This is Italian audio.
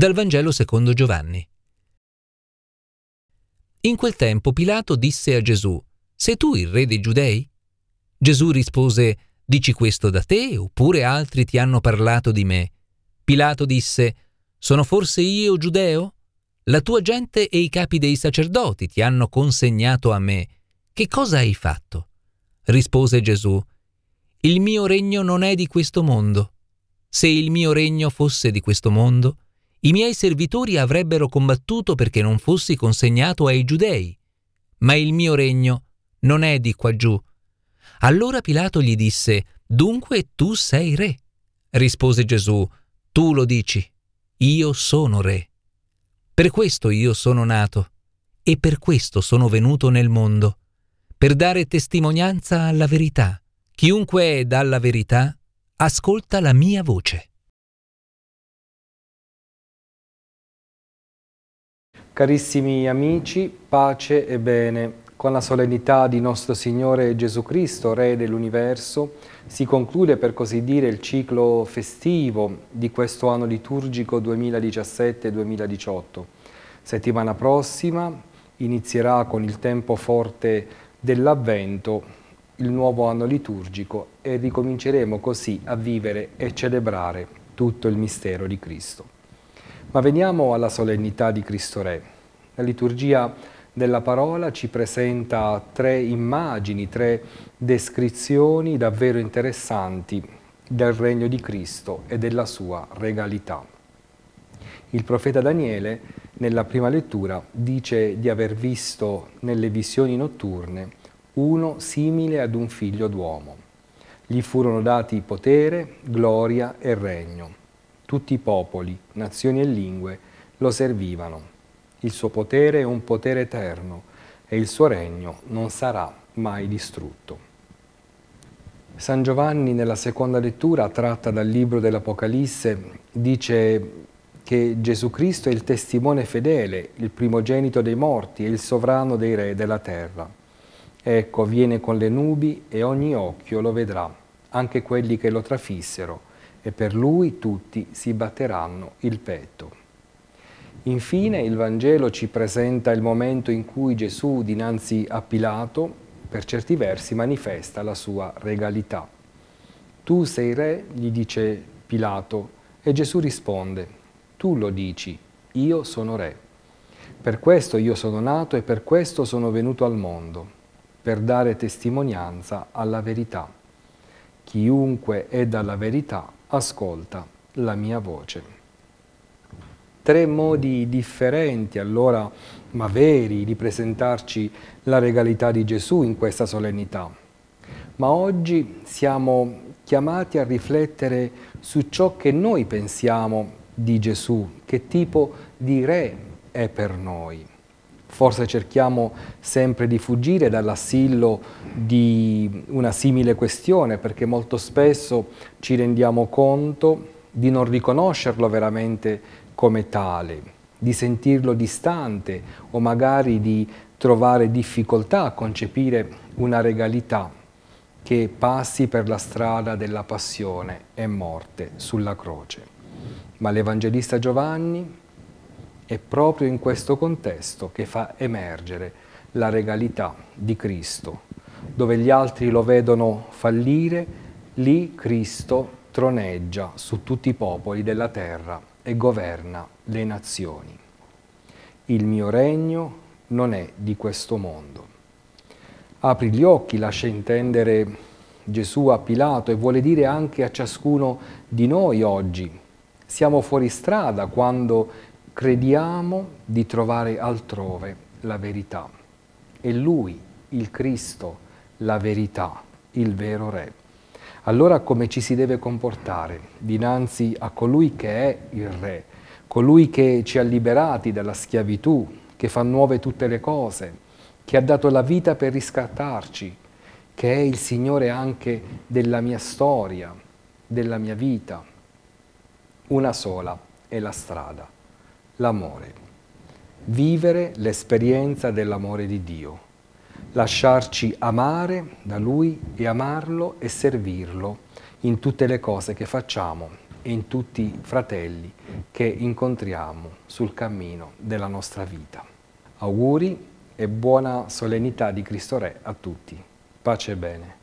Dal Vangelo secondo Giovanni. In quel tempo Pilato disse a Gesù, Sei tu il re dei giudei? Gesù rispose, Dici questo da te oppure altri ti hanno parlato di me? Pilato disse, Sono forse io giudeo? La tua gente e i capi dei sacerdoti ti hanno consegnato a me. Che cosa hai fatto? Rispose Gesù, Il mio regno non è di questo mondo. Se il mio regno fosse di questo mondo, i miei servitori avrebbero combattuto perché non fossi consegnato ai giudei, ma il mio regno non è di qua giù. Allora Pilato gli disse, Dunque tu sei re. Rispose Gesù, Tu lo dici, io sono re. Per questo io sono nato e per questo sono venuto nel mondo, per dare testimonianza alla verità. Chiunque è dalla verità, ascolta la mia voce. Carissimi amici, pace e bene. Con la solennità di nostro Signore Gesù Cristo, Re dell'Universo, si conclude per così dire il ciclo festivo di questo anno liturgico 2017-2018. Settimana prossima inizierà con il tempo forte dell'Avvento il nuovo anno liturgico e ricominceremo così a vivere e celebrare tutto il mistero di Cristo. Ma veniamo alla solennità di Cristo Re. La liturgia della parola ci presenta tre immagini, tre descrizioni davvero interessanti del regno di Cristo e della sua regalità. Il profeta Daniele, nella prima lettura, dice di aver visto nelle visioni notturne uno simile ad un figlio d'uomo. Gli furono dati potere, gloria e regno tutti i popoli, nazioni e lingue lo servivano. Il suo potere è un potere eterno e il suo regno non sarà mai distrutto. San Giovanni nella seconda lettura, tratta dal libro dell'Apocalisse, dice che Gesù Cristo è il testimone fedele, il primogenito dei morti e il sovrano dei re della terra. Ecco, viene con le nubi e ogni occhio lo vedrà, anche quelli che lo trafissero e per lui tutti si batteranno il petto. Infine il Vangelo ci presenta il momento in cui Gesù dinanzi a Pilato per certi versi manifesta la sua regalità. Tu sei re, gli dice Pilato, e Gesù risponde, tu lo dici, io sono re. Per questo io sono nato e per questo sono venuto al mondo, per dare testimonianza alla verità. Chiunque è dalla verità ascolta la mia voce. Tre modi differenti, allora, ma veri, di presentarci la regalità di Gesù in questa solennità. Ma oggi siamo chiamati a riflettere su ciò che noi pensiamo di Gesù, che tipo di re è per noi. Forse cerchiamo sempre di fuggire dall'assillo di una simile questione perché molto spesso ci rendiamo conto di non riconoscerlo veramente come tale, di sentirlo distante o magari di trovare difficoltà a concepire una regalità che passi per la strada della passione e morte sulla croce. Ma l'Evangelista Giovanni è proprio in questo contesto che fa emergere la regalità di Cristo. Dove gli altri lo vedono fallire, lì Cristo troneggia su tutti i popoli della terra e governa le nazioni. Il mio regno non è di questo mondo. Apri gli occhi, lascia intendere Gesù a Pilato e vuole dire anche a ciascuno di noi oggi. Siamo fuori strada quando crediamo di trovare altrove la verità. E Lui, il Cristo, la verità, il vero Re. Allora come ci si deve comportare dinanzi a colui che è il Re, colui che ci ha liberati dalla schiavitù, che fa nuove tutte le cose, che ha dato la vita per riscattarci, che è il Signore anche della mia storia, della mia vita. Una sola è la strada l'amore, vivere l'esperienza dell'amore di Dio, lasciarci amare da Lui e amarlo e servirlo in tutte le cose che facciamo e in tutti i fratelli che incontriamo sul cammino della nostra vita. Auguri e buona solennità di Cristo Re a tutti. Pace e bene.